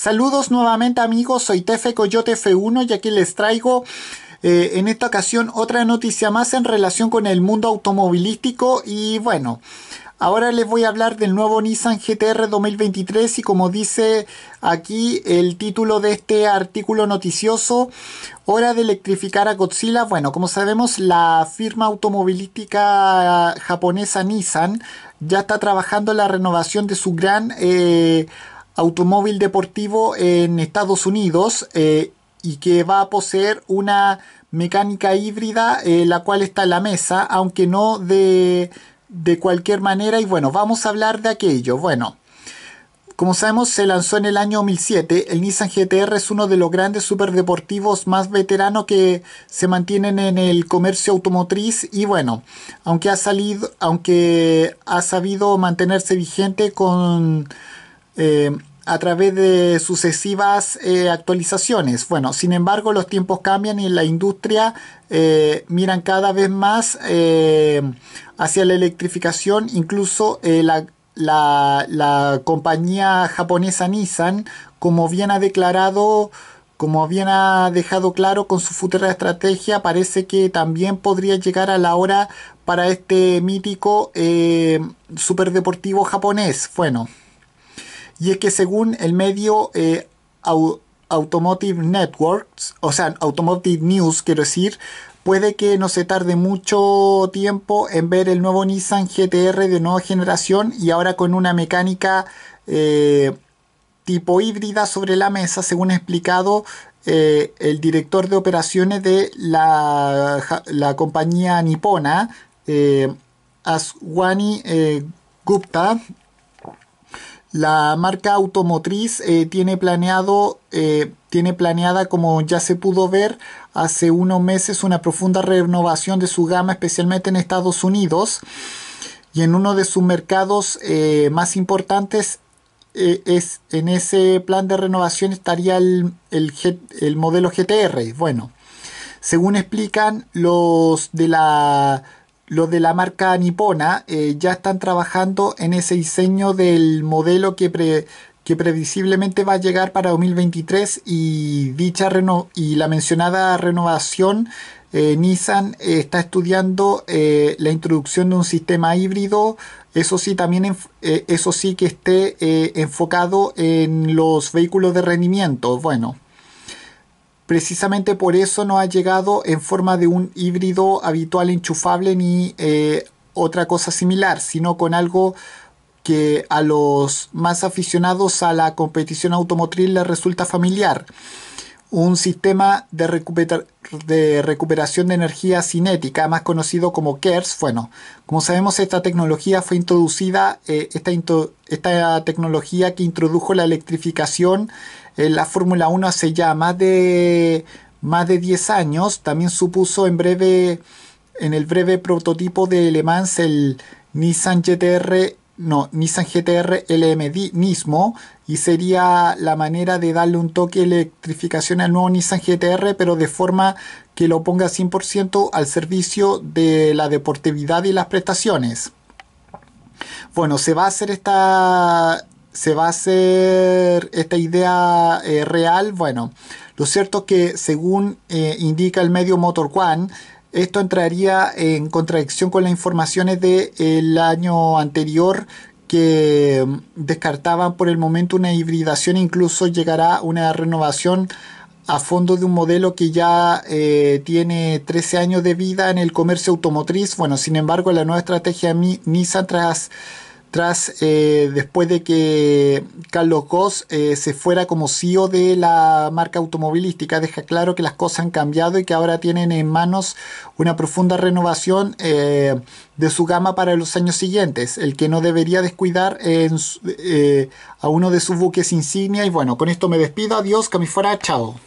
Saludos nuevamente amigos, soy Tefe Coyote F1 y aquí les traigo eh, en esta ocasión otra noticia más en relación con el mundo automovilístico y bueno, ahora les voy a hablar del nuevo Nissan GTR 2023 y como dice aquí el título de este artículo noticioso, hora de electrificar a Godzilla, bueno, como sabemos la firma automovilística japonesa Nissan ya está trabajando en la renovación de su gran... Eh, automóvil deportivo en Estados Unidos eh, y que va a poseer una mecánica híbrida, eh, la cual está en la mesa, aunque no de, cualquier manera. Y bueno, vamos a hablar de aquello. Bueno. Como sabemos, se lanzó en el año 2007. El Nissan GTR es uno de los grandes superdeportivos más veteranos que se mantienen en el comercio automotriz y bueno, aunque ha salido, aunque ha sabido mantenerse vigente con eh, a través de sucesivas eh, actualizaciones. Bueno, sin embargo, los tiempos cambian y en la industria eh, miran cada vez más eh, hacia la electrificación. Incluso la, la, compañía japonesa Nissan, como bien ha declarado, como bien ha dejado claro con su futura estrategia, parece que también podría llegar a la hora para este mítico superdeportivo japonés. Bueno y es que según el medio eh, Automotive Networks, o sea, Automotive News, quiero decir, puede que no se tarde mucho tiempo en ver el nuevo Nissan GTR de nueva generación y ahora con una mecánica eh, tipo híbrida sobre la mesa, según ha explicado eh, el director de operaciones de la, compañía nipona, Aswani Gupta, la marca automotriz eh, tiene planeado, eh, tiene planeada, como ya se pudo ver hace unos meses, una profunda renovación de su gama, especialmente en Estados Unidos. Y en uno de sus mercados eh, más importantes, es, en ese plan de renovación estaría el modelo GTR. Bueno, según explican los de la los de la marca nipona eh, ya están trabajando en ese diseño del modelo que, que previsiblemente va a llegar para 2023 y, dicha y la mencionada renovación eh, Nissan está estudiando eh, la introducción de un sistema híbrido, eso sí, también eso sí que esté enfocado en los vehículos de rendimiento. Bueno, Precisamente por eso no ha llegado en forma de un híbrido habitual enchufable ni eh, otra cosa similar, sino con algo que a los más aficionados a la competición automotriz les resulta familiar un sistema de, recuperación de energía cinética, más conocido como KERS. Bueno, como sabemos, esta tecnología fue introducida, eh, esta, tecnología que introdujo la electrificación en eh, la Fórmula 1 hace ya más de, más de 10 años. También supuso en breve, en el breve prototipo de Le Mans, el Nissan GTR no, Nissan GTR LMD mismo, y sería la manera de darle un toque de electrificación al nuevo Nissan GTR, pero de forma que lo ponga 100% al servicio de la deportividad y las prestaciones. Bueno, se va a hacer esta, se va a hacer esta idea eh, real. Bueno, lo cierto es que según eh, indica el medio Motor One, esto entraría en contradicción con las informaciones del el año anterior que descartaban por el momento una hibridación, incluso llegará una renovación a fondo de un modelo que ya eh, tiene 13 años de vida en el comercio automotriz. Bueno, sin embargo, la nueva estrategia Nissan tras tras eh, después de que Carlos Goss eh, se fuera como CEO de la marca automovilística, deja claro que las cosas han cambiado y que ahora tienen en manos una profunda renovación eh, de su gama para los años siguientes, el que no debería descuidar a uno de sus buques insignia. Y bueno, con esto me despido, adiós, que me fuera, chao.